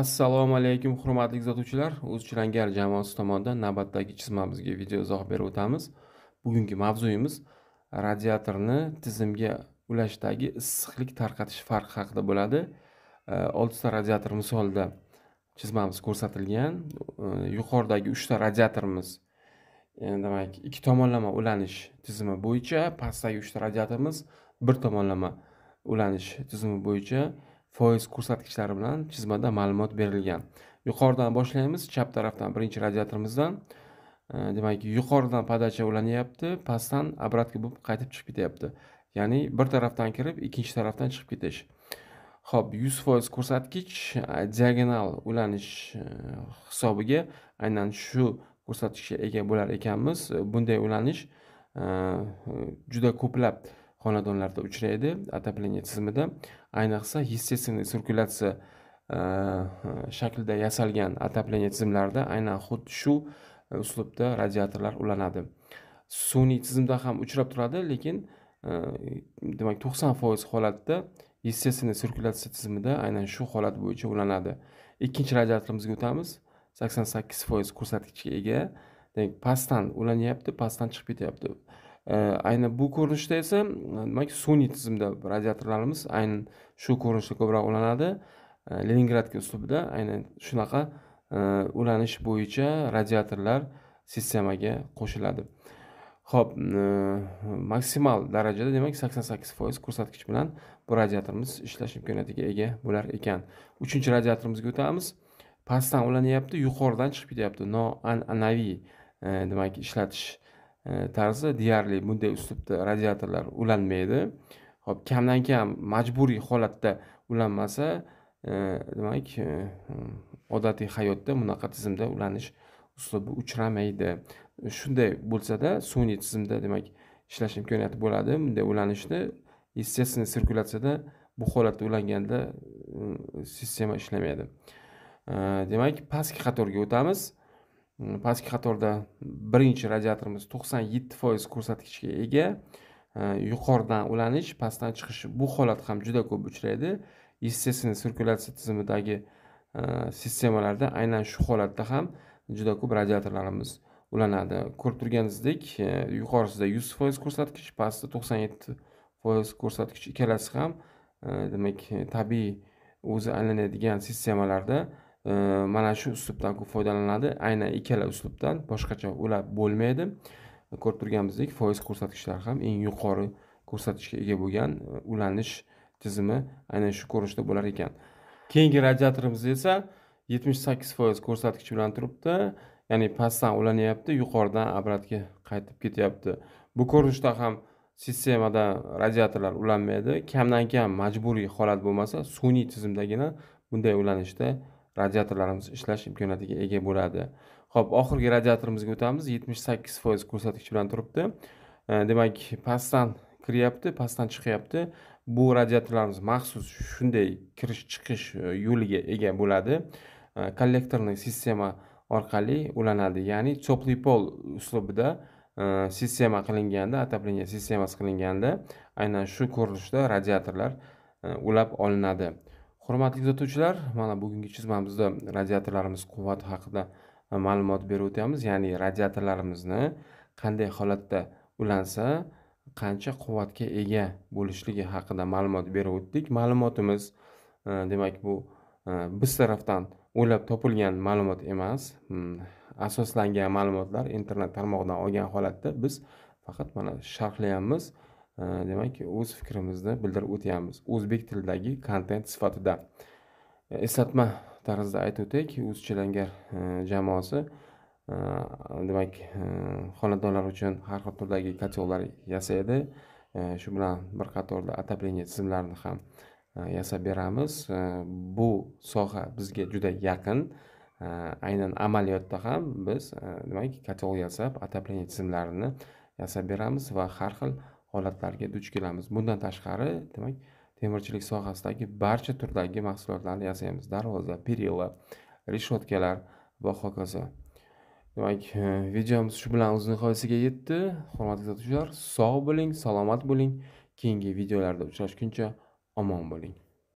assalomu alaykum hurmatli kuzatuvchilar o'zchilangar jamoasi tomonidan navbatdagi chizmamizga video izoh berib o'tamiz bugungi mavzuyimiz radiatorni tizimga ulashdagi issiqlik tarqatish farqi haqida bo'ladi oltita radiator misolida chizmamiz ko'rsatilgan yuqoridagi uchta radiatorimiz demak ikki tomonlama ulanish tizimi bo'yicha pastdagi uchta radiatorimiz bir tomonlama ulanish tizimi bo'yicha foiz ko'rsatkichlari bilan chizmada ma'lumot berilgan yuqoridan boshlaymiz chap tarafdan birinchi radiatorimizdan demak yuqoridan podacha ulanyapti pastdan обратка bo'lib qaytib chiqib ketyapti ya'ni bir tarafdan kirib ikkinchi tarafdan chiqib ketish ho'p yuz foiz ko'rsatkich diagonal ulanish e, hisobiga aynan shu ko'rsatkichga ega bo'lar ekanmiz bunday ulanish e, juda ko'plab xonadonlarda uchraydi отопление tizimida ayniqsa естественный sirkulyatsiya e, shaklida yasalgan отопление tizimlarida aynan xuddi shu e, uslubda radiatorlar ulanadi sun'iy tizimda ham uchrab turadi lekin e, demak to'qson foiz holatda естественный sirkulyatsiya tizimida aynan shu holat bo'yicha ulanadi ikkinchi radiatorimizga o'tamiz sakson sakkiz foiz ko'rsatkichga ega demak pastdan ulanyapti pastdan chiqib ketyapti aynan bu ko'rinishda esa demak sun'iy tizimda radiatorlarimiz aynan shu ko'rinishda ko'proq ulanadi leningradka uslubida aynan shunaqa e, ulanish bo'yicha radiatorlar sistemaga qo'shiladi ho'p e, maksimal darajada demak sakson sakkiz foiz ko'rsatkich bilan bu radiatorimiz ishlash imkoniyatiga ega bo'lar ekan uchinchi radiatorimizga o'tamiz pastdan ulanyapti yuqoridan chiqib ketyapti noan'anaviy e, demak ishlatish E, tarzi deyarli bunday uslubda radiatorlar ulanmaydi hop kamdan kam majburiy holatda ulanmasa e, demak e, odatiy hayotda bunaqa tizimda ulanish uslubi uchramaydi shunday bo'lsada sun'iy tizimda demak ishlash imkoniyati bo'ladi bunday ulanishni естественный sirkulyatsiyada bu holatda ulanganda sistema ishlamaydi demak pastki qatorga o'tamiz pastki qatorda birinchi radiatorimiz to'qson yetti foiz ko'rsatkichga ega yuqoridan ulanish pastdan chiqish bu holat ham juda ko'p uchraydi естественный sirkulyatsiya tizimidagi e, sistemalarda aynan shu holatda ham juda ko'p radiatorlarimiz ulanadi ko'rib turganingizdek e, yuqorisida yuz foiz ko'rsatkich pastda to'qson yetti foiz ko'rsatkich ikkalasi ham e, demak tabiiy o'zi aylanadigan sistemalarda mana shu uslubdan ko'p foydalaniladi aynan ikkala uslubdan boshqacha ulab bo'lmaydi ko'rib turganimizdek foiz ko'rsatkichlari ham eng yuqori ko'rsatkichga ega bo'lgan e, ulanish tizimi aynan shu ko'rinishda bo'lar ekan keyingi radiatorimiz esa yetmish sakkiz foiz ko'rsatkich bilan turibdi ya'ni pastdan ulanyapti yuqoridan obratga qaytib ketyapti bu ko'rinishda ham sistemada radiatorlar ulanmaydi kamdan kam majburiy holat bo'lmasa sun'iy tizimdagina bunday ulanishda radiatorlarimiz ishlash imkoniyatiga ega bo'ladi ho'p oxirgi radiatorimizga o'tamiz yetmish sakkiz foiz ko'rsatkich bilan turibdi demak pastdan kiryapti pastdan chiqyapti bu radiatorlarimiz maxsus shunday kirish chiqish e, yo'liga ega bo'ladi kollektorni sistema orqali ulanadi ya'ni теплый pol uslubida e, sistema qilinganda отопление sistemasi qilinganda aynan shu ko'rinishda radiatorlar e, ulab olinadi hurmatli kuzatuvchilar mana bugungi chizmamizda radiatorlarimiz quvvati haqida e, ma'lumot berib o'tyapmiz ya'ni radiatorlarimizni qanday holatda ulansa qancha quvvatga ega bo'lishligi haqida ma'lumot berib o'tdik ma'lumotimiz e, demak bu e, biz tarafdan o'ylab topilgan ma'lumot emas hmm, asoslangan ma'lumotlar internet tarmog'idan olgan holatda biz faqat mana sharhlayapmiz demak o'z fikrimizni bildirib o'tyapmiz o'zbek tilidagi kontent sifatida eslatma tarzida aytib o'tdik o'zchilangar e, jamoasi e, demak e, xonadonlar uchun har xil turdagi kotellar yasaydi shu bilan bir qatorda отопление tizimlarini ham yasab beramiz bu soha bizga juda yaqin aynan amaliyotda ham biz demak kotel yasab отопление tizimlarini yasab beramiz va har xil holatlarga duch kelamiz bundan tashqari demak temirchilik sohasidagi barcha turdagi mahsulotlarni yasaymiz darvoza perila решеткаlar va hokazo demak e, videomiz shu bilan o'z nihoyasiga yetdi hurmatli kuzatuvchilar sog' bo'ling salomat bo'ling keyingi videolarda uchrashguncha omon bo'ling